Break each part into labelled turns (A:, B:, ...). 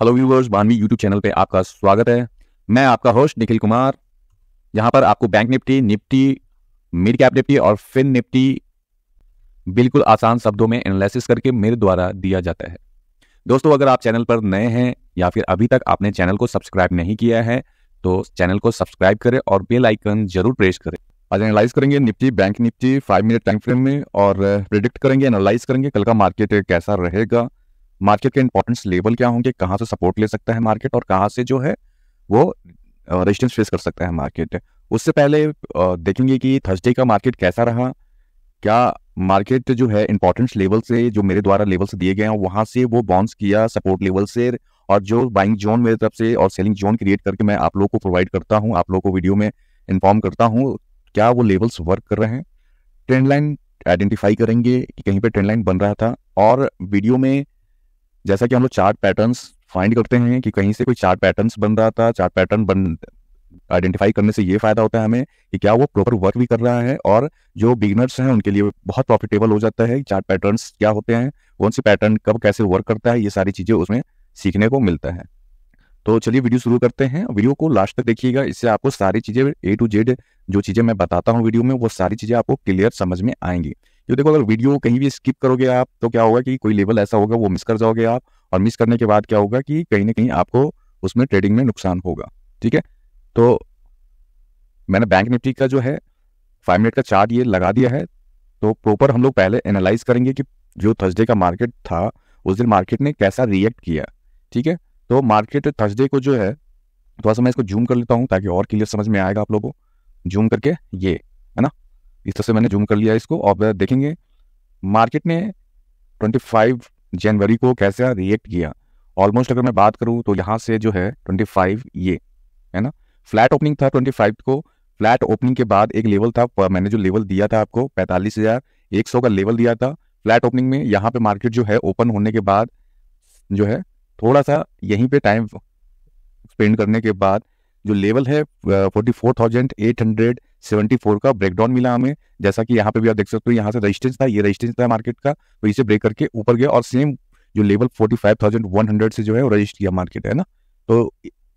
A: Hello viewers Banvi YouTube channel पे आपका स्वागत है मैं आपका होस्ट निखिल कुमार यहाँ पर आपको bank Nifty Nifty mid cap Nifty और फिन निफ्टी बिल्कुल आसान शब्दों में एनालिसिस करके मेरे द्वारा दिया जाता है दोस्तों अगर आप चैनल पर नए हैं या फिर अभी तक आपने चैनल को सब्सक्राइब नहीं किया है तो चैनल को सब्सक्राइब करें और बेल आइकन जरूर प्रेस करें आज एनालाइज करेंगे Nifty bank Nifty five minute time frame में और प्रिडिक्ट करेंगे एनालाइज करेंगे कल का मार्केट कैसा रहेगा मार्केट के इंपॉर्टेंस लेवल क्या होंगे कहाँ से सपोर्ट ले सकता है मार्केट और कहाँ से जो है वो रेजिस्टेंस फेस कर सकता है मार्केट उससे पहले देखेंगे कि थर्सडे का मार्केट कैसा रहा क्या मार्केट जो है इंपॉर्टेंस लेवल से जो मेरे द्वारा लेवल से दिए गए हैं वहाँ से वो बाउंस किया सपोर्ट लेवल से और जो बाइंग जोन मेरी तरफ से और सेलिंग जोन क्रिएट करके मैं आप लोगों को प्रोवाइड करता हूँ आप लोगों को वीडियो में इन्फॉर्म करता हूँ क्या वो लेवल्स वर्क कर रहे हैं ट्रेंड लाइन आइडेंटिफाई करेंगे कि कहीं पर ट्रेंड लाइन बन रहा था और वीडियो में जैसा कि हम लोग चार्ट पैटर्न्स फाइंड करते हैं कि कहीं से कोई चार्ट पैटर्न्स बन रहा था चार्ट पैटर्न बन आइडेंटिफाई करने से ये फायदा होता है हमें कि क्या वो प्रॉपर वर्क भी कर रहा है और जो बिगनर्स हैं उनके लिए बहुत प्रॉफिटेबल हो जाता है चार्ट पैटर्न्स क्या होते हैं कौन से पैटर्न कब कैसे वर्क करता है ये सारी चीज़ें उसमें सीखने को मिलता है तो चलिए वीडियो शुरू करते हैं वीडियो को लास्ट तक देखिएगा इससे आपको सारी चीज़ें ए टू जेड जो चीज़ें मैं बताता हूँ वीडियो में वो सारी चीज़ें आपको क्लियर समझ में आएंगी ये देखो अगर वीडियो कहीं भी स्किप करोगे आप तो क्या होगा कि कोई लेवल ऐसा होगा वो मिस कर जाओगे आप और मिस करने के बाद क्या होगा कि कहीं ना कहीं आपको उसमें ट्रेडिंग में नुकसान होगा ठीक है तो मैंने बैंक निफ्टी का जो है फाइव मिनट का चार्ट ये लगा दिया है तो प्रॉपर हम लोग पहले एनालाइज करेंगे कि जो थर्सडे का मार्केट था उस दिन मार्केट ने कैसा रिएक्ट किया ठीक है तो मार्केट थर्सडे को जो है थोड़ा सा मैं इसको जूम कर लेता हूँ ताकि और क्लियर समझ में आएगा आप लोगों को जूम करके ये इस तरह से मैंने जूम कर लिया इसको और देखेंगे मार्केट ने 25 जनवरी को कैसा रिएक्ट किया ऑलमोस्ट अगर मैं बात करूं तो यहां से जो है 25 ये है ना फ्लैट ओपनिंग था 25 को फ्लैट ओपनिंग के बाद एक लेवल था मैंने जो लेवल दिया था आपको पैंतालीस हजार एक सौ का लेवल दिया था फ्लैट ओपनिंग में यहाँ पे मार्केट जो है ओपन होने के बाद जो है थोड़ा सा यहीं पे टाइम स्पेंड करने के बाद जो लेवल है forty four thousand eight hundred seventy four का ब्रेकडाउन मिला हमें जैसा कि यहाँ पे भी आप देख सकते हो यहाँ से रजिस्टेंस था ये रजिस्टेंस था मार्केट का तो इसे ब्रेक करके ऊपर गया और सेम जो level forty five thousand one hundred से जो है वो रजिस्ट किया मार्केट है ना तो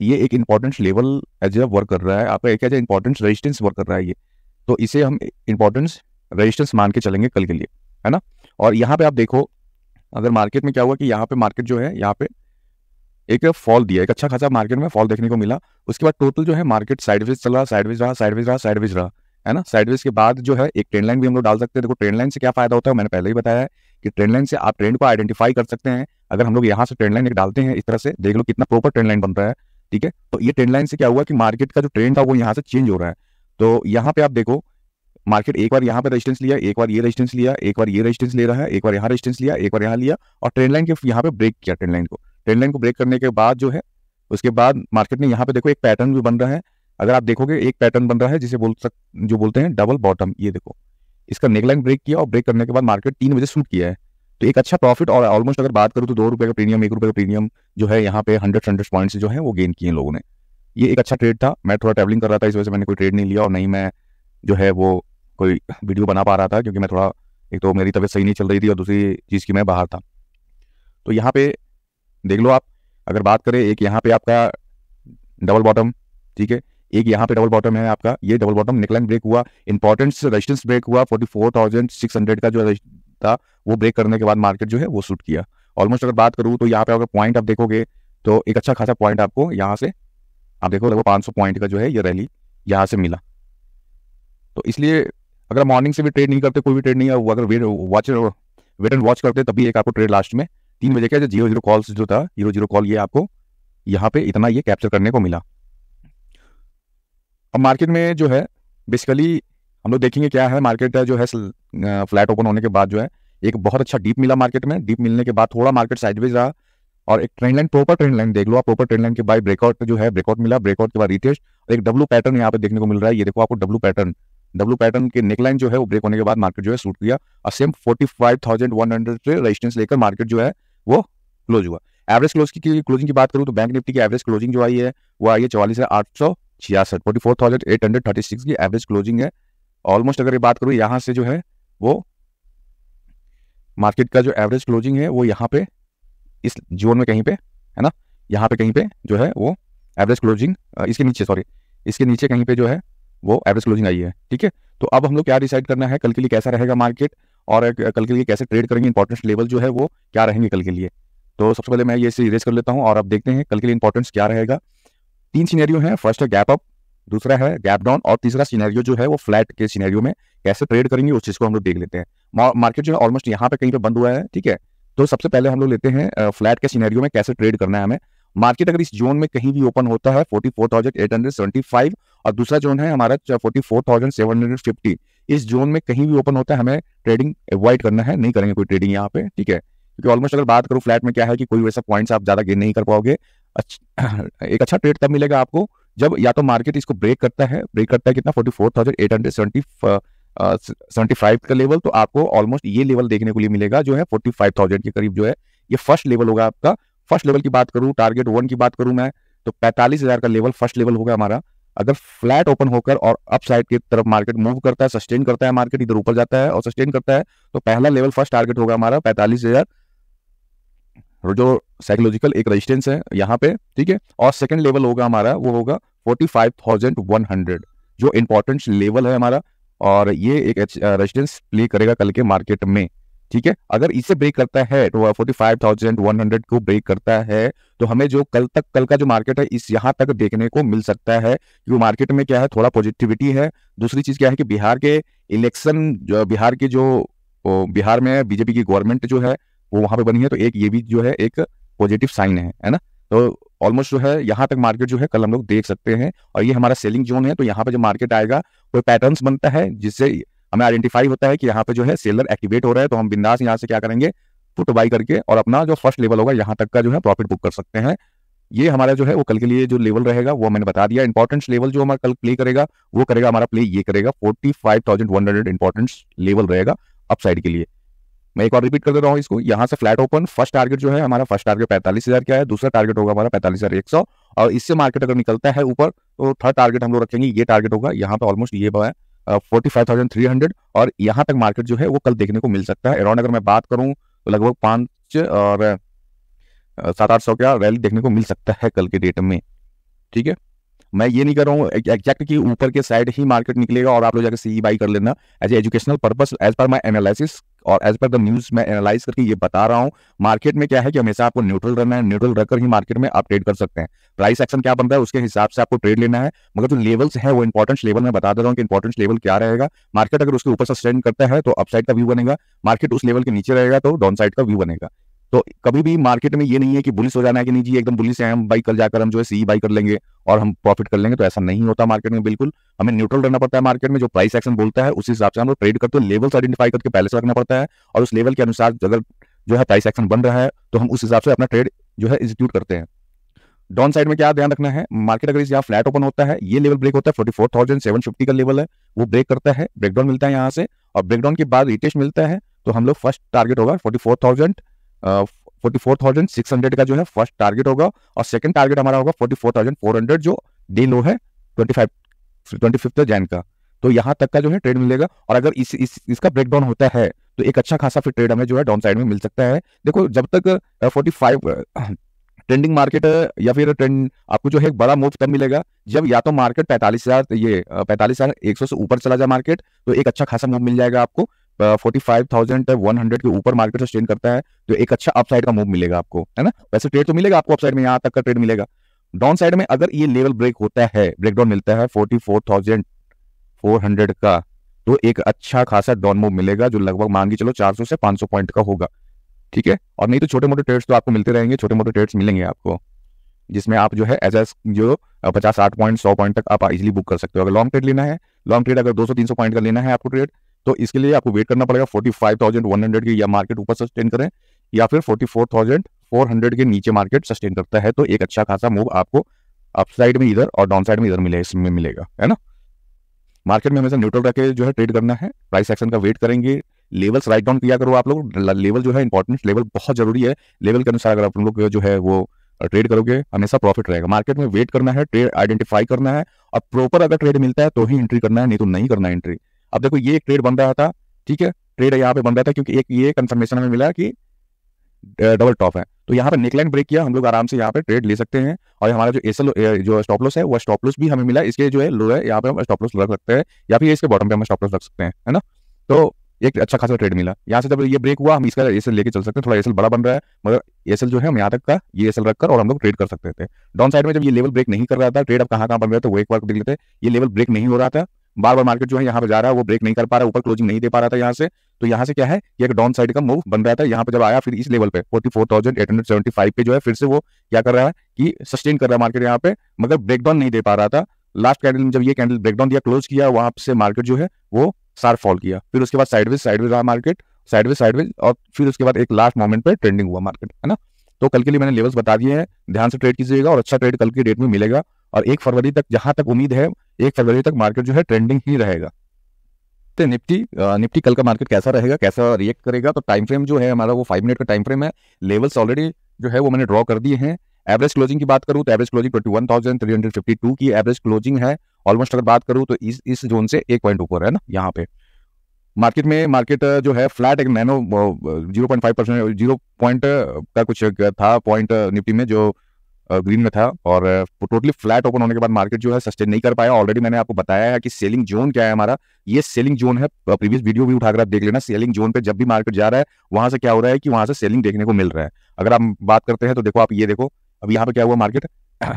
A: ये एक important level as a work कर रहा है आपका एक एज इंपॉर्टेंट रजिस्टेंस वर्क कर रहा है ये तो इसे हम इंपॉर्टेंस रजिस्टेंस मान के चलेंगे कल के लिए है ना और यहाँ पे आप देखो अगर मार्केट में क्या हुआ कि यहाँ पे मार्केट जो है यहाँ पे एक फॉल दिया एक अच्छा खासा मार्केट में फॉल देखने को मिला उसके बाद टोटल जो है मार्केट साइडवेज रहा साइडवेज रहा साइडवेज रहा साइडवेज रहा है ना साइडवेज के बाद जो है एक ट्रेंड लाइन भी हम लोग डाल सकते हैं देखो ट्रेंड लाइन से क्या फायदा होता है मैंने पहले ही बताया है कि ट्रेंड लाइन से आप ट्रेंड को आइडेंटिफाई कर सकते हैं अगर हम लोग यहाँ से ट्रेंड लाइन एक डालते हैं इस तरह से देख लो कितना प्रॉपर ट्रेंड लाइन बन रहा है ठीक है तो ये ट्रेंड लाइन से क्या हुआ कि मार्केट का जो ट्रेंड था वो यहाँ से चेंज हो रहा है तो यहाँ पे आप देखो मार्केट एक बार यहाँ पे रेजिस्टेंस लिया एक बार ये रेजिस्टेंस लिया एक बार ये रेजिस्टेंस ले रहा है एक बार यहाँ रेजिस्टेंस लिया एक बार यहाँ लिया और ट्रेंड लाइन के यहाँ पे ब्रेक किया ट्रेंड लाइन को ट्रेंड लाइन को ब्रेक करने के बाद जो है उसके बाद मार्केट में यहाँ पे देखो एक पैटर्न भी बन रहा है अगर आप देखोगे एक पैटर्न बन रहा है जिसे बोल सक जो बोलते हैं डबल बॉटम ये देखो इसका नेकलाइन ब्रेक किया और ब्रेक करने के बाद मार्केट तीन बजे शूट किया है तो एक अच्छा प्रॉफिट और ऑलमोस्ट अगर बात करूँ तो दो रुपये का प्रीमियम एक रुपये का प्रीमियम जो है यहाँ पे हंड्रेड हंड्रेड पॉइंट्स जो है वो गेन किए लोगों ने ये एक अच्छा ट्रेड था मैं थोड़ा ट्रैवलिंग कर रहा था इस वजह से मैंने कोई ट्रेड नहीं लिया और नहीं मैं जो है वो कोई वीडियो बना पा रहा था क्योंकि मैं थोड़ा एक तो मेरी तबीयत सही नहीं चल रही थी और दूसरी चीज़ की मैं बाहर था तो यहाँ पे देख लो आप अगर बात करें एक यहाँ पे आपका डबल बॉटम ठीक है एक यहाँ पे डबल बॉटम है आपका ये डबल बॉटम निकलाइन ब्रेक हुआ इंपॉर्टेंट रेजिस्टेंस ब्रेक हुआ forty four thousand six hundred का जो था वो ब्रेक करने के बाद मार्केट जो है वो सूट किया ऑलमोस्ट अगर बात करूँ तो यहाँ पे अगर पॉइंट आप देखोगे तो एक अच्छा खासा पॉइंट आपको यहाँ से आप देखो लगभग पाँच पॉइंट का जो है ये रैली यहाँ से मिला तो इसलिए अगर मॉर्निंग से भी ट्रेड नहीं करते कोई भी ट्रेड नहीं हुआ अगर wait watch wait and watch करते तभी एक आपको ट्रेड लास्ट में तीन बजे का जो जीरो जीरो कॉल्स जो था जीरो जीरो कॉल ये आपको यहाँ पे इतना ये कैप्चर करने को मिला अब मार्केट में जो है बेसिकली हम लोग देखेंगे क्या है मार्केट जो है फ्लैट ओपन होने के बाद जो है एक बहुत अच्छा डीप मिला मार्केट में डीप मिलने के बाद थोड़ा मार्केट साइडवेज रहा और एक trend line proper trend line देख लो आप प्रॉपर ट्रेंड लाइन के बाद ब्रेकआउट जो है ब्रेकआउट मिला ब्रेकआउट के बाद रिटेस्ट और एक डब्लू पैटर्न यहाँ पे देखने को मिल रहा है ये देखो आपको डब्लू पैटर्न डब्लू पैटर्न के नेकलाइन जो है वो ब्रेक होने के बाद मार्केट जो है सूट किया और same forty five thousand one hundred से लेकर मार्केट जो है वो क्लोज हुआ एवरेज क्लोज की क्लोजिंग की बात करूँ तो बैंक निफ्टी की एवरेज क्लोजिंग जो आई है वो आई है चौवालीस हजार आठ सौ छियासठ forty four thousand eight hundred thirty six की एवरेज क्लोजिंग है ऑलमोस्ट अगर ये बात करूँ यहाँ से जो है वो मार्केट का जो एवरेज क्लोजिंग है वो यहाँ पे इस जोन में कहीं पे है ना यहाँ पे कहीं पे जो है वो एवरेज क्लोजिंग इसके नीचे सॉरी इसके नीचे कहीं पे जो है वो एवरेज क्लोजिंग आई है ठीक है तो अब हम लोग क्या डिसाइड करना है कल के लिए कैसा रहेगा मार्केट और कल के लिए कैसे ट्रेड करेंगे इंपॉर्टेंस लेवल जो है वो क्या रहेंगे कल के लिए तो सबसे पहले मैं ये इरेज कर लेता हूँ और आप देखते हैं कल के लिए इंपॉर्टेंस क्या रहेगा तीन सीनेरियो है फर्स्ट है गैप अप दूसरा है गैप डाउन और तीसरा सीनेरियो जो है वो फ्लैट के सीनेरियो में कैसे ट्रेड करेंगे उस चीज को हम लोग देख लेते हैं मार्केट जो है ऑलमोस्ट यहाँ पे कहीं पे बंद हुआ है ठीक है तो सबसे पहले हम लोग लेते हैं फ्लैट के सीनेरियो में कैसे ट्रेड करना है हमें मार्केट अगर इस जोन में कहीं भी ओपन होता है 44,875 और दूसरा जोन है हमारा 44,750 इस जोन में कहीं भी ओपन होता है हमें ट्रेडिंग अवॉइड करना है नहीं करेंगे कोई ट्रेडिंग यहाँ पे ठीक है क्योंकि ऑलमोस्ट अगर बात करूँ फ्लैट में क्या है कि कोई वैसा पॉइंट्स आप ज्यादा गेन नहीं कर पाओगे अच्छा, एक अच्छा ट्रेड तब मिलेगा आपको जब या तो मार्केट इसको ब्रेक करता है ब्रेक करता है कितना forty four thousand eight hundred seventy seventy five का लेवल तो आपको ऑलमोस्ट ये लेवल देखने को लिए मिलेगा जो है फोर्टी फाइव थाउजेंड के करीब जो है ये फर्स्ट लेवल होगा आपका फर्स्ट लेवल की बात करूं टारगेट वन की बात करूं मैं तो पैंतालीस हजार का लेवल फर्स्ट लेवल होगा हमारा अगर फ्लैट ओपन होकर और अप साइड की तरफ मार्केट मूव करता है सस्टेन करता है मार्केट इधर ऊपर जाता है और सस्टेन करता है तो पहला लेवल फर्स्ट टारगेट होगा हमारा पैंतालीस हजार जो साइकोलॉजिकल एक रेजिस्टेंस है यहाँ पे ठीक है और सेकंड लेवल होगा हमारा वो होगा forty five thousand one hundred जो इंपॉर्टेंट लेवल है हमारा और ये एक रेजिस्टेंस प्ले करेगा कल के मार्केट में ठीक है अगर इसे ब्रेक करता है तो forty five thousand one hundred को ब्रेक करता है तो हमें जो कल तक कल का जो मार्केट है इस यहाँ तक देखने को मिल सकता है क्योंकि मार्केट में क्या है थोड़ा पॉजिटिविटी है दूसरी चीज क्या है कि बिहार के इलेक्शन बिहार के जो बिहार में बीजेपी की गवर्नमेंट जो है वो वहां पर बनी है तो एक ये भी जो है एक पॉजिटिव साइन है है ना तो ऑलमोस्ट जो है यहाँ तक मार्केट जो है कल हम लोग देख सकते हैं और ये हमारा सेलिंग जोन है तो यहाँ पे जो मार्केट आएगा कोई पैटर्न बनता है जिससे हमें आइडेंटिफाई होता है कि यहाँ पे जो है सेलर एक्टिवेट हो रहा है तो हम बिंदास यहाँ से क्या करेंगे पुट बाई करके और अपना जो फर्स्ट लेवल होगा यहाँ तक का जो है प्रॉफिट बुक कर सकते हैं ये हमारा जो है वो कल के लिए जो लेवल रहेगा वो मैंने बता दिया इंपॉर्टेंस लेवल जो हमारा कल प्ले करेगा वो करेगा हमारा प्ले ये करेगा forty five thousand one hundred importance level रहेगा अपसाइड के लिए मैं एक बार रिपीट कर दे रहा हूँ इसको यहाँ से फ्लैट ओपन फर्स्ट टारगेट जो है हमारा फर्स्ट टारगेट पैंतालीस हजार क्या है दूसरा टारगेट होगा हमारा पैंतालीस हजार एक सौ और इससे मार्केट अगर निकलता है ऊपर तो थर्ड टारगेट हम लोग रखेंगे ये टारगेट होगा यहाँ पे ऑलमोस्ट ये है forty five thousand three hundred और यहाँ तक मार्केट जो है वो कल देखने को मिल सकता है अराउंड अगर मैं बात करूँ तो लगभग पाँच और सात आठ सौ का रैली देखने को मिल सकता है कल के डेट में ठीक है मैं ये नहीं कर रहा हूँ एग्जैक्ट कि ऊपर के साइड ही मार्केट निकलेगा और आप लोग जाकर सीई बाई कर लेना as educational purpose as per my analysis और एज पर द न्यूज मैं एनालाइज करके ये बता रहा हूँ मार्केट में क्या है कि हमेशा आपको न्यूट्रल रहना है न्यूट्रल रहकर ही मार्केट में आप ट्रेड कर सकते हैं प्राइस एक्शन क्या बनता है उसके हिसाब से आपको ट्रेड लेना है मगर जो लेवल्स है वो इंपॉर्टेंट लेवल मैं बता दे रहा हूँ कि इंपॉर्टेंट लेवल क्या रहेगा मार्केट अगर उसके ऊपर सस्टेंड करता है तो अपसाइड का व्यू बनेगा मार्केट उस लेवल के नीचे रहेगा तो डाउन साइड का व्यू बनेगा तो कभी भी मार्केट में ये नहीं है कि बुलिस हो जाना है कि नहीं जी एकदम बुलिस है हम बाई कल जाकर हम जो है सी बाई कर लेंगे और हम प्रॉफिट कर लेंगे तो ऐसा नहीं होता मार्केट में बिल्कुल हमें न्यूट्रल रहना पड़ता है मार्केट में जो प्राइस एक्शन बोलता है उस हिसाब से हम लोग ट्रेड करते हैं लेवल्स आइडेंटिफाई करके पहले से रखना पड़ता है और उस लेवल के अनुसार अगर जो है प्राइस एक्शन बन रहा है तो हम उस हिसाब से अपना ट्रेड जो है एग्जीक्यूट करते हैं डाउन साइड में क्या ध्यान रखना है मार्केट अगर यहाँ फ्लैट ओपन होता है ये लेवल ब्रेक होता है forty four thousand seven fifty का लेवल है वो ब्रेक करता है ब्रेकडाउन मिलता है यहाँ से और ब्रेकडाउन के बाद रिटेस्ट मिलता है तो हम लोग फर्स्ट टारगेट होगा forty four thousand forty four thousand six hundred का जो है फर्स्ट टारगेट होगा और सेकंड टारगेट हमारा होगा फोर्टी जो डे लो है ट्वेंटी फाइव जैन का तो यहाँ तक का जो है ट्रेड मिलेगा और अगर इस, इस इसका ब्रेकडाउन होता है तो एक अच्छा खासा फिर ट्रेड हमें जो है डाउन साइड में मिल सकता है देखो जब तक फोर्टी फाइव ट्रेंडिंग मार्केट या फिर ट्रेंड आपको जो है बड़ा मूव तब मिलेगा जब या तो मार्केट पैंतालीस हजार ये पैंतालीस हजार एक सौ से ऊपर चला जाए मार्केट तो एक अच्छा खासा मूव मिल जाएगा आपको forty five thousand one hundred के ऊपर मार्केट सस्टेन करता है तो एक अच्छा अपसाइड का मूव मिलेगा आपको है ना वैसे ट्रेड तो मिलेगा आपको अपसाइड में यहाँ तक का ट्रेड मिलेगा डाउन साइड में अगर ये लेवल ब्रेक होता है ब्रेकडाउन मिलता है forty four thousand four hundred का तो एक अच्छा खासा डाउन मूव मिलेगा जो लगभग मान के चलो 400 से 500 पॉइंट का होगा ठीक है और नहीं तो छोटे मोटे ट्रेड्स तो आपको मिलते रहेंगे छोटे मोटे ट्रेड्स मिलेंगे आपको जिसमें आप जो है एज एस जो पचास साठ पॉइंट सौ पॉइंट तक आप इजिली बुक कर सकते हो अगर लॉन्ग ट्रेड लेना है लॉन्ग ट्रेड अगर दो सौ तीन सौ पॉइंट का लेना है आपको ट्रेड तो इसके लिए आपको वेट करना पड़ेगा forty five thousand one hundred की या मार्केट ऊपर सस्टेन करें या फिर forty four thousand four hundred के नीचे मार्केट सस्टेन करता है तो एक अच्छा खासा मूव आपको अपसाइड में इधर और डाउन साइड में इधर मिले इसमें मिलेगा है ना मार्केट में हमेशा न्यूट्रल रखे जो है ट्रेड करना है प्राइस एक्शन का वेट करेंगे लेवल्स राइट डाउन किया करो आप लोग लेवल जो है इंपॉर्टेंट लेवल बहुत जरूरी है लेवल के अनुसार अगर आप लोग जो है वो ट्रेड करोगे हमेशा प्रॉफिट रहेगा मार्केट में वेट करना है ट्रेड आइडेंटिफाई करना है और प्रॉपर अगर ट्रेड मिलता है तो ही एंट्री करना है नहीं तो नहीं करना है एंट्री अब देखो ये एक ट्रेड बन रहा था ठीक है ट्रेड यहाँ पे बन रहा था क्योंकि एक ये कंफर्मेशन हमें मिला कि डबल टॉप है तो यहाँ पे नेकलाइन ब्रेक किया हम लोग आराम से यहाँ पे ट्रेड ले सकते हैं और हमारा जो एसल जो स्टॉप लॉस है वो स्टॉप लॉस भी हमें मिला इसके जो है लो है यहाँ पे हम स्टॉप लॉस रख सकते हैं या फिर इसके बॉटम पे हम स्टॉप लॉस रख सकते हैं है ना तो एक अच्छा खासा ट्रेड मिला यहाँ से जब ये ब्रेक हुआ हम इसका एसल लेके चल सकते हैं थोड़ा एसल बड़ा बन रहा है मगर एसल जो है हम यहाँ तक का ये एसल रखकर और हम लोग ट्रेड कर सकते थे डाउन साइड में जब ये लेवल ब्रेक नहीं कर रहा था ट्रेड अब कहाँ कहाँ बन रहा था तो वो एक बार देख लेते ये लेवल ब्रेक नहीं हो रहा था बार बार मार्केट जो है यहाँ पर जा रहा है वो ब्रेक नहीं कर पा रहा है ऊपर क्लोजिंग नहीं दे पा रहा था यहाँ से तो यहाँ से क्या है ये एक डाउन साइड का मूव बन रहा था यहाँ पर जब आया फिर इस लेवल पे फोर थाउजेंड फाइव पे जो है फिर से वो क्या कर रहा है कि सस्टेन कर रहा है मार्केट यहाँ पे मगर ब्रेकडाउन नहीं दे पा रहा था लास्ट कैंडल में जब ये कैंडल ब्रेकडाउन दिया क्लोज किया वहां से मार्केट जो है वो सार फॉल किया फिर उसके बाद साइडवेज साइडवेज रहा मार्केट साइडवेज साइडवेज और फिर उसके बाद एक लास्ट मोमेंट पर ट्रेंडिंग हुआ मार्केट है ना तो कल के लिए मैंने लेवल्स बता दिए हैं ध्यान से ट्रेड कीजिएगा और अच्छा ट्रेड कल की डेट में मिलेगा और एक फरवरी तक जहां तक उम्मीद है एक फरवरी तक मार्केट जो है ट्रेंडिंग ही रहेगा तो निफ्टी निफ्टी कल का मार्केट कैसा रहेगा कैसा रिएक्ट करेगा तो टाइम फ्रेम जो है हमारा वो फाइव मिनट का टाइम फ्रेम है लेवल्स ऑलरेडी जो है वो मैंने ड्रॉ कर दिए हैं एवरेज क्लोजिंग की बात करूँ तो average closing twenty one thousand three hundred fifty two की एवरेज क्लोजिंग है ऑलमोस्ट अगर बात करूँ तो इस इस जोन से एक पॉइंट ऊपर है ना यहाँ पे मार्केट में मार्केट जो है फ्लैट एक नैनो zero point five percent zero point का कुछ था पॉइंट निफ्टी में जो ग्रीन में था और टोटली फ्लैट ओपन होने के बाद मार्केट जो है सस्टेन नहीं कर पाया ऑलरेडी मैंने आपको बताया है कि सेलिंग जोन क्या है हमारा ये सेलिंग जोन है प्रीवियस वीडियो भी उठाकर आप देख लेना सेलिंग जोन पे जब भी मार्केट जा रहा है वहां से क्या हो रहा है कि वहां से सेलिंग देखने को मिल रहा है अगर आप बात करते हैं तो देखो आप ये देखो अब यहाँ पे क्या हुआ मार्केट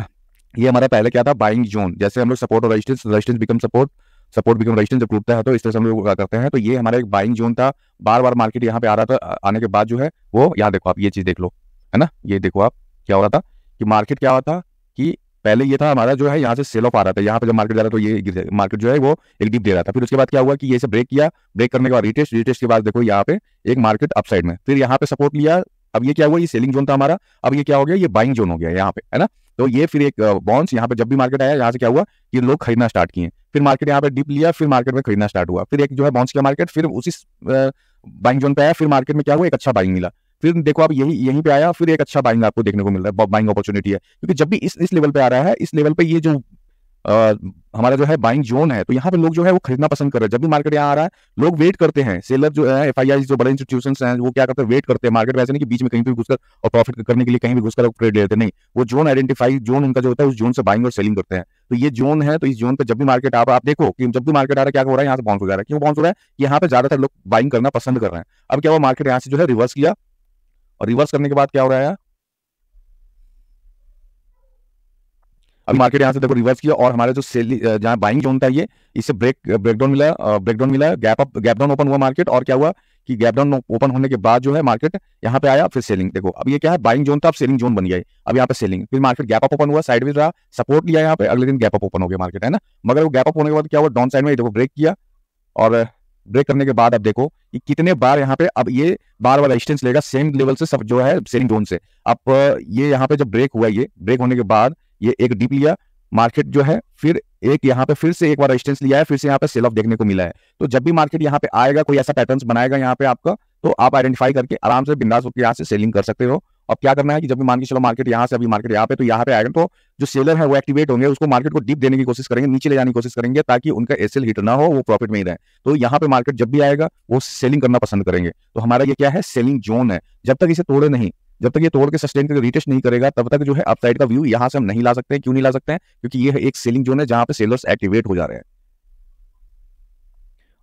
A: ये हमारा पहले क्या था बाइंग जोन जैसे हम लोग सपोर्ट और resistance resistance become support support become resistance जब टूटता है तो इस तरह से हम लोग करते हैं तो ये हमारा एक बाइंग जोन था बार बार मार्केट यहाँ पे आ रहा था आने के बाद जो है वो यहाँ देखो आप ये चीज देख लो है ना ये देखो आप क्या हो रहा था कि मार्केट क्या होता कि पहले ये था हमारा जो है यहाँ से सेल ऑफ आ रहा था यहाँ पे जब मार्केट जा रहा था तो ये मार्केट जो है वो एक डीप दे रहा था फिर उसके बाद क्या हुआ कि ये से ब्रेक किया ब्रेक करने के बाद रिटेस्ट रिटेस्ट के बाद देखो यहाँ पे एक मार्केट अपसाइड में फिर यहाँ पे सपोर्ट लिया अब ये क्या हुआ ये सेलिंग जोन था हमारा अब ये क्या हो गया ये बाइंग जोन हो गया यहाँ पे है ना तो ये फिर एक बॉन्स यहाँ पे जब भी मार्केट आया यहाँ से क्या हुआ कि लोग खरीदना स्टार्ट किए फिर मार्केट यहाँ पे डिप लिया फिर मार्केट में खरीदना स्टार्ट हुआ फिर एक जो है बॉन्स का मार्केट फिर उसी बाइंग जोन पे आया फिर मार्केट में क्या हुआ एक अच्छा बाइंग मिला फिर देखो आप यही यहीं पे आया फिर एक अच्छा बाइंग आपको देखने को मिल रहा है बाइंग अपॉर्चुनिटी है क्योंकि जब भी इस इस लेवल पे आ रहा है इस लेवल पे ये जो आ, हमारा जो है बाइंग जोन है तो यहाँ पे लोग जो है वो खरीदना पसंद कर रहे हैं जब भी मार्केट यहाँ आ रहा है लोग वेट करते हैं सेलर जो है एफ जो बड़े इंस्टीट्यूशन हैं वो क्या करते हैं वेट करते हैं मार्केट में वैसे नहीं कि बीच में कहीं भी घुसकर और प्रॉफिट करने के लिए कहीं भी घुसकर ट्रेड लेते नहीं वो जोन आइडेंटिफाई जोन उनका जो होता है उस जोन से बाइंग और सेलिंग करते हैं तो ये जोन है तो इस जोन पर जब भी मार्केट आप आप देखो कि जब भी मार्केट आ रहा है क्या हो रहा है यहाँ से बाउंस हो जा रहा है क्यों बाउंस हो रहा है यहाँ पे ज्यादातर लोग बाइंग करना पसंद कर रहे हैं अब क्या वो मार्केट यहाँ से जो है रिवर्स किया और रिवर्स करने के बाद क्या हो रहा है अभी मार्केट यहां से देखो रिवर्स किया और हमारे जो सेल जहां बाइंग जोन था ये इससे ब्रेक ब्रेकडाउन मिला ब्रेकडाउन मिला gap up gap down open हुआ मार्केट और क्या हुआ कि गैप डाउन ओपन होने के बाद जो है मार्केट यहाँ पे आया फिर सेलिंग देखो अब ये क्या है बाइंग जोन था अब सेलिंग जोन बन गया अब यहाँ पे सेलिंग फिर मार्केट गैप अप ओपन हुआ साइड में रहा सपोर्ट लिया यहाँ पे अगले दिन गैप अप ओपन हो गया मार्केट है ना मगर वो गैप अप होने के बाद क्या हुआ डाउन साइड में देखो ब्रेक किया और ब्रेक करने के बाद अब देखो कि कितने बार यहाँ पे अब ये बार बार रेजिस्टेंस लेगा सेम लेवल से सब जो है सेलिंग जोन से अब ये यहाँ पे जब ब्रेक हुआ ये ब्रेक होने के बाद ये एक डीप लिया मार्केट जो है फिर एक यहाँ पे फिर से एक बार रेजिस्टेंस लिया है फिर से यहाँ पे सेल ऑफ देखने को मिला है तो जब भी मार्केट यहाँ पे आएगा कोई ऐसा पैटर्न बनाएगा यहाँ पे आपका तो आप आइडेंटिफाई करके आराम से बिंदास होकर यहाँ से सेलिंग कर सकते हो अब क्या करना है कि जब भी मान के चलो मार्केट यहाँ से अभी मार्केट यहाँ पे तो यहाँ पे आएगा तो जो सेलर है वो एक्टिवेट होंगे उसको मार्केट को डीप देने की कोशिश करेंगे नीचे ले जाने की कोशिश करेंगे ताकि उनका एसेल हिट ना हो वो प्रॉफिट में ही रहे तो यहाँ पे मार्केट जब भी आएगा वो सेलिंग करना पसंद करेंगे तो हमारा ये क्या है सेलिंग जोन है जब तक इसे तोड़े नहीं जब तक ये तोड़ के सस्टेन करके रिटेस्ट नहीं करेगा तब तक जो है अपसाइड का व्यू यहाँ से हम नहीं ला सकते क्यों नहीं ला सकते हैं क्योंकि ये है एक सेलिंग जोन है जहाँ पे सेलर्स एक्टिवेट हो जा रहे हैं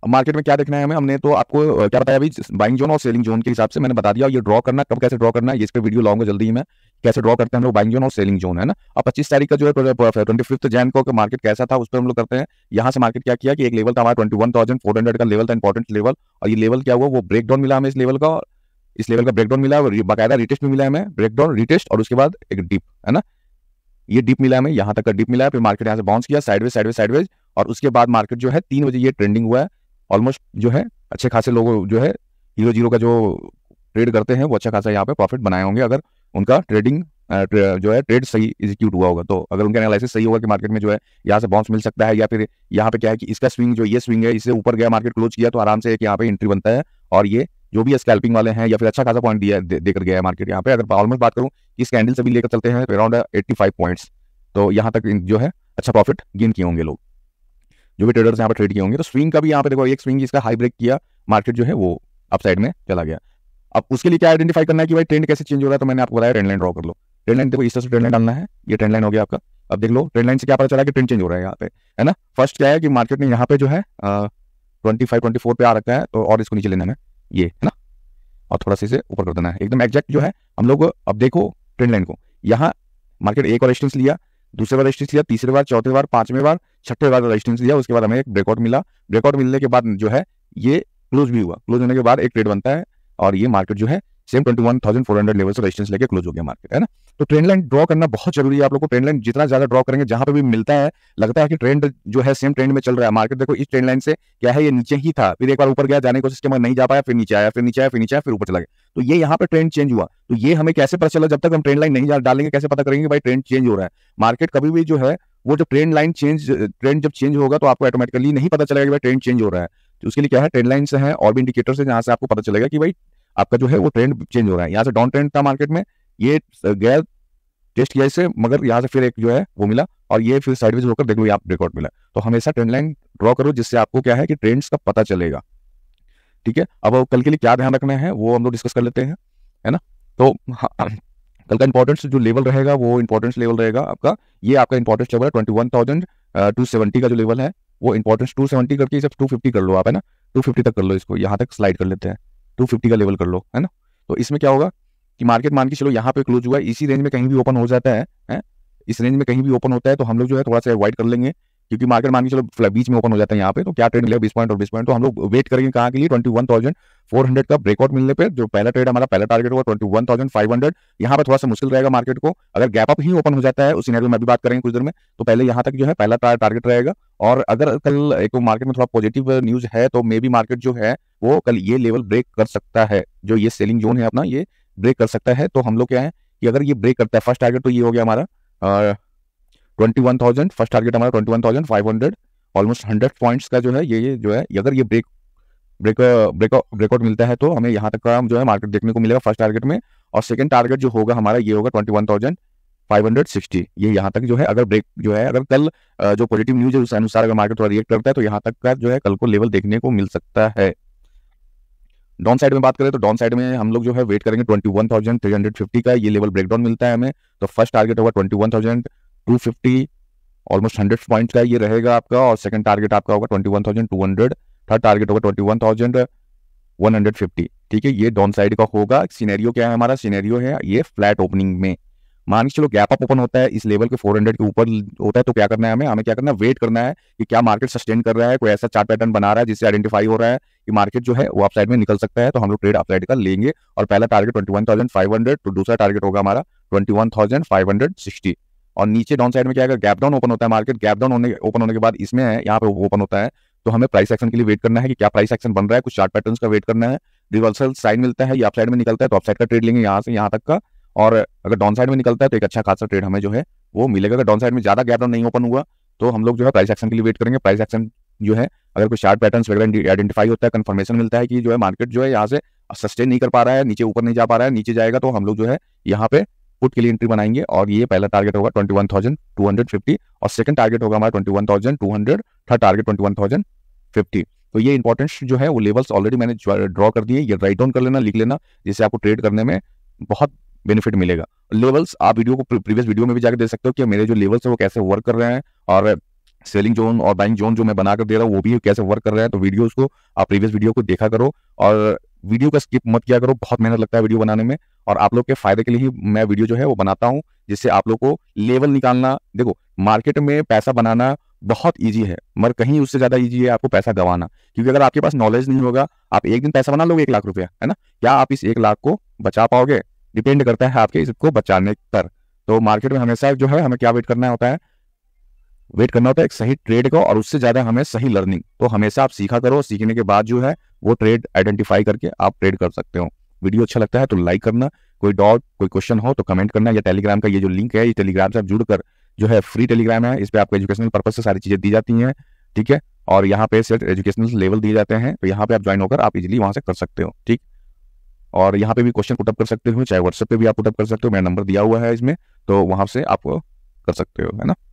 A: मार्केट में क्या देखना है हमें हमने तो आपको क्या बताया अभी बाइंग जोन और सेलिंग जोन के हिसाब से मैंने बता दिया ये ड्रॉ करना कब कैसे ड्रॉ करना है इस पर वीडियो लाऊंगा जल्दी ही मैं कैसे ड्रॉ करते हैं हम लोग बाइंग जोन और सेलिंग जोन है ना और पच्चीस तारीख का जो है ट्वेंटी फिफ्थ जैन को मार्केट कैसा था उस पर हम लोग करते हैं यहाँ से मार्केट क्या किया कि एक लेवल था हमारा twenty one thousand four hundred का लेवल था इंपॉर्टेंट लेवल और ये लेवल क्या हुआ वो ब्रेकडाउन मिला हमें इस लेवल का इस लेवल का ब्रेकडाउन मिला बाकायदा रिटेस्ट भी मिला हमें ब्रेकडाउन रिटेस्ट और उसके बाद एक डिप है ना ये डिप मिला हमें यहाँ तक का डिप मिला है फिर मार्केट यहाँ से बाउंस किया साइडवेज साइडवेज साइडवेज और उसके बाद मार्केट जो है तीन बजे ये ट्रेंडिंग हुआ है ऑलमोस्ट जो है अच्छे खासे लोग जो है हीरो जीरो का जो ट्रेड करते हैं वो अच्छा खासा यहाँ पे प्रॉफिट बनाए होंगे अगर उनका ट्रेडिंग जो है ट्रेड सही एग्जीक्यूट हुआ होगा तो अगर उनका एनालिसिस सही होगा कि मार्केट में जो है यहाँ से बाउंस मिल सकता है या फिर यहाँ पे क्या है कि इसका स्विंग जो ये स्विंग है इससे ऊपर गया मार्केट क्लोज किया तो आराम से एक यहाँ पे एंट्री बनता है और ये जो भी स्कैल्पिंग वाले हैं या फिर अच्छा खासा पॉइंट दिया देकर गया है मार्केट यहाँ पे अगर ऑलमोस्ट बात करूँ कि इस कैंडल से भी लेकर चलते हैं अराउंड एट्टी फाइव पॉइंट्स तो यहाँ तक जो है अच्छा प्रॉफिट गेन किए होंगे लोग जो भी ट्रेडर्स यहाँ पर ट्रेड किए होंगे तो स्विंग का भी यहाँ पे देखो एक स्विंग जिसका हाई ब्रेक किया मार्केट जो है वो अपसाइड में चला गया अब उसके लिए क्या आइडेंटिफाई करना है कि भाई ट्रेंड कैसे चेंज हो रहा है तो मैंने आपको बताया ट्रेंड लाइन ड्रॉ कर लो ट्रेंड लाइन देखो इस तरह से ट्रेंड लाइन डालना है ये ट्रेंड लाइन हो गया आपका अब देख लो ट्रेंड लाइन से क्या पता चला कि ट्रेंड चेंज हो रहा है यहाँ पे है ना फर्स्ट क्या है कि मार्केट ने यहाँ पे जो है ट्वेंटी फाइव ट्वेंटी फोर पे आ रखा है तो और इसको नीचे लेना है ये है ना और थोड़ा सा इसे ऊपर कर देना है एकदम एग्जैक्ट जो है हम लोग अब देखो ट्रेंड लाइन को यहाँ मार्केट एक और रेस्टेंस लिया दूसरे बार रजिस्ट्रेंस दिया तीसरे बार चौथे बार पांचवें बार छठे बार रजिस्ट्रेंस दिया उसके बाद हमें एक ब्रेकआउट मिला ब्रेकआउट मिलने के बाद जो है ये क्लोज भी हुआ क्लोज होने के बाद एक ट्रेड बनता है और ये मार्केट जो है सेम 21,400 लेवल से रेजिस्टेंस लेके क्लोज हो गया मार्केट है ना तो ट्रेंड लाइन ड्रॉ करना बहुत जरूरी है आप लोग को ट्रेंड लाइन जितना ज्यादा ड्रॉ करेंगे जहां पर भी मिलता है लगता है कि ट्रेंड जो है सेम ट्रेंड में चल रहा है मार्केट देखो इस ट्रेंड लाइन से क्या है ये नीचे ही था फिर एक बार ऊपर गया जाने की कोशिश किया नहीं जा पाया फिर नीचे आया फिर नीचे आया फिर नीचे आया फिर ऊपर चला गया तो ये यहाँ पर ट्रेंड चेंज हुआ तो ये हमें कैसे पता चला जब तक हम ट्रेंड लाइन नहीं डालेंगे कैसे पता करेंगे भाई ट्रेंड चेंज हो रहा है मार्केट कभी भी जो है वो जब ट्रेंड लाइन चेंज ट्रेंड जब चेंज होगा तो आपको ऑटोमेटिकली नहीं पता चलेगा कि भाई ट्रेंड चेंज हो रहा है तो उसके लिए क्या है ट्रेंड लाइन से है और भी इंडिकेटर्स है जहां से आपको पता चलेगा कि भाई आपका जो है वो ट्रेंड चेंज हो रहा है यहाँ से डाउन ट्रेंड था मार्केट में ये गैर टेस्ट किया इसे मगर यहाँ से फिर एक जो है वो मिला और ये फिर साइडवेज होकर देख लो यहाँ ब्रेकआउट मिला तो हमेशा ट्रेंड लाइन ड्रॉ करो जिससे आपको क्या है कि ट्रेंड्स का पता चलेगा ठीक है अब कल के लिए क्या ध्यान रखना है वो हम लोग डिस्कस कर लेते हैं है ना तो हाँ, कल का इंपॉर्टेंस जो लेवल रहेगा वो इंपॉर्टेंस लेवल रहेगा आपका ये आपका इंपॉर्टेंस लेवल है twenty one thousand two seventy का जो लेवल है वो इंपॉर्टेंस टू सेवेंटी करके सिर्फ टू फिफ्टी कर लो आप है ना टू फिफ्टी तक कर लो इसको यहाँ तक स्लाइड कर लेते हैं टू फिफ्टी का लेवल कर लो है ना तो इसमें क्या होगा कि मार्केट मान के चलो यहाँ पे क्लोज हुआ है इसी रेंज में कहीं भी ओपन हो जाता है, है? इस रेंज में कहीं भी ओपन होता है तो हम लोग जो है थोड़ा सा अवॉइड कर लेंगे क्योंकि मार्केट मान के चलो बीच में ओपन हो जाता है यहाँ पे तो क्या ट्रेड मिलेगा बीस पॉइंट और बीस पॉइंट तो हम लोग वेट करेंगे कहाँ के लिए twenty one thousand four hundred का ब्रेकआउट मिलने पर जो पहला ट्रेड हमारा पहला टारगेट होगा twenty one thousand five hundred यहाँ पर थोड़ा सा मुश्किल रहेगा मार्केट को अगर गैप अप ही ओपन हो जाता है उसी सीनरी में अभी बात करेंगे कुछ देर में तो पहले यहाँ तक जो है पहला टारगेट रहेगा और अगर कल एक मार्केट में थोड़ा पॉजिटिव न्यूज है तो मे बी मार्केट जो है वो कल ये लेवल ब्रेक कर सकता है जो ये सेलिंग जोन है अपना ये ब्रेक कर सकता है तो हम लोग क्या है कि अगर ये ब्रेक करता है फर्स्ट टारगेट तो ये हो गया हमारा twenty one thousand first target हमारा twenty one thousand five hundred almost hundred points का जो है ये जो है अगर ये ब्रेक ब्रेक ब्रेक ब्रेकआउट मिलता है तो हमें यहाँ तक का जो है मार्केट देखने को मिलेगा फर्स्ट टारगेट में और सेकंड टारगेट जो होगा हमारा ये होगा twenty one thousand five hundred sixty ये यहाँ तक जो है अगर ब्रेक जो है अगर कल जो पॉजिटिव न्यूज है उस अनुसार अगर मार्केट थोड़ा रिएक्ट करता है तो यहाँ तक का जो है कल को लेवल देखने को मिल सकता है डाउन साइड में बात करें तो डाउन साइड में हम लोग जो है वेट करेंगे twenty one thousand three hundred fifty का ये लेवल ब्रेकडाउन मिलता है हमें तो फर्स्ट टारगेट होगा twenty one thousand 250 almost hundred point का ये रहेगा आपका और सेकंड टारगेट आपका होगा twenty one thousand two hundred third target होगा twenty one thousand one hundred fifty ठीक है ये डाउन साइड का होगा सीनेरियो क्या है हमारा सीनेरियो है ये फ्लैट ओपनिंग में मान के चलो गैप अप ओपन होता है इस लेवल के 400 के ऊपर होता है तो क्या करना है हमें हमें क्या करना है वेट करना है कि क्या मार्केट सस्टेन कर रहा है कोई ऐसा चार्ट पैटर्न बना रहा है जिससे आइडेंटिफाई हो रहा है कि मार्केट जो है वो अपसाइड में निकल सकता है तो हम लोग ट्रेड अपसाइड का लेंगे और पहला टारगेट ट्वेंटी तो दूसरा टारगेट होगा हमारा ट्वेंटी और नीचे डाउन साइड में क्या गैप डाउन ओपन होता है मार्केट गैप डाउन होने ओपन होने के बाद इसमें है यहाँ पे ओपन होता है तो हमें प्राइस एक्शन के लिए वेट करना है कि क्या प्राइस एक्शन बन रहा है कुछ चार्ट पैटर्न का वेट करना है रिवर्सल साइड मिलता है या साइड में निकलता है तो अपसाइड साइड का ट्रेड लेंगे यहाँ से यहाँ तक का और अगर डाउन साइड में निकलता है तो एक अच्छा खासा ट्रेड हमें जो है वो मिलेगा अगर डाउन साइड में ज्यादा गैप डाउन नहीं ओपन हुआ तो हम लोग जो है प्राइस एक्शन के लिए वेट करेंगे प्राइस एक्शन जो है अगर कोई शार्ट पैटर्न वगैरह आइडेंटिफाई होता है कंफर्मेशन मिलता है कि जो है मार्केट जो है यहाँ से सस्टेन नहीं कर पा रहा है नीचे ऊपर नहीं जा पा रहा है नीचे जाएगा तो हम लोग जो है यहाँ पे पुट के लिए एंट्री बनाएंगे और ये पहला टारगेट होगा 21,250 और सेकंड टारगेट होगा हमारा 21,200 थर्ड टारगेट 21,050 तो ये इंपॉर्टेंट जो है वो लेवल्स ऑलरेडी मैंने ड्रॉ कर दिए ये राइट डाउन कर लेना लिख लेना जिससे आपको ट्रेड करने में बहुत बेनिफिट मिलेगा लेवल्स आप वीडियो को प्रीवियस वीडियो में भी जाकर दे सकते हो कि मेरे जो लेवल्स है वो कैसे वर्क कर रहे हैं और सेलिंग जोन और बाइंग जोन जो मैं बनाकर दे रहा हूँ वो भी कैसे वर्क कर रहा है तो वीडियोस को आप प्रीवियस वीडियो को देखा करो और वीडियो का स्किप मत किया करो बहुत मेहनत लगता है वीडियो बनाने में और आप लोग के फायदे के लिए ही मैं वीडियो जो है वो बनाता हूँ जिससे आप लोग को लेवल निकालना देखो मार्केट में पैसा बनाना बहुत ईजी है मगर कहीं उससे ज्यादा ईजी है आपको पैसा गवाना क्योंकि अगर आपके पास नॉलेज नहीं होगा आप एक दिन पैसा बना लोगे एक लाख रुपया है ना क्या आप इस एक लाख को बचा पाओगे डिपेंड करता है आपके इसको बचाने पर तो मार्केट में हमेशा जो है हमें क्या वेट करना होता है वेट करना होता है एक सही ट्रेड का और उससे ज्यादा हमें सही लर्निंग तो हमेशा आप सीखा करो सीखने के बाद जो है वो ट्रेड आइडेंटिफाई करके आप ट्रेड कर सकते हो वीडियो अच्छा लगता है तो लाइक करना कोई डाउट कोई क्वेश्चन हो तो कमेंट करना या टेलीग्राम का ये जो लिंक है ये टेलीग्राम से आप जुड़कर जो है फ्री टेलीग्राम है इस पर आपको एजुकेशनल पर्पज से सारी चीजें दी जाती हैं ठीक है और यहाँ पे सिर्फ एजुकेशनल लेवल दिए जाते हैं तो यहाँ पे आप ज्वाइन होकर आप इजिली वहां से कर सकते हो ठीक और यहाँ पे भी क्वेश्चन पुटअप कर सकते हो चाहे व्हाट्सएप पे भी आप पुटअप कर सकते हो मेरा नंबर दिया हुआ है इसमें तो वहाँ से आप कर सकते हो है ना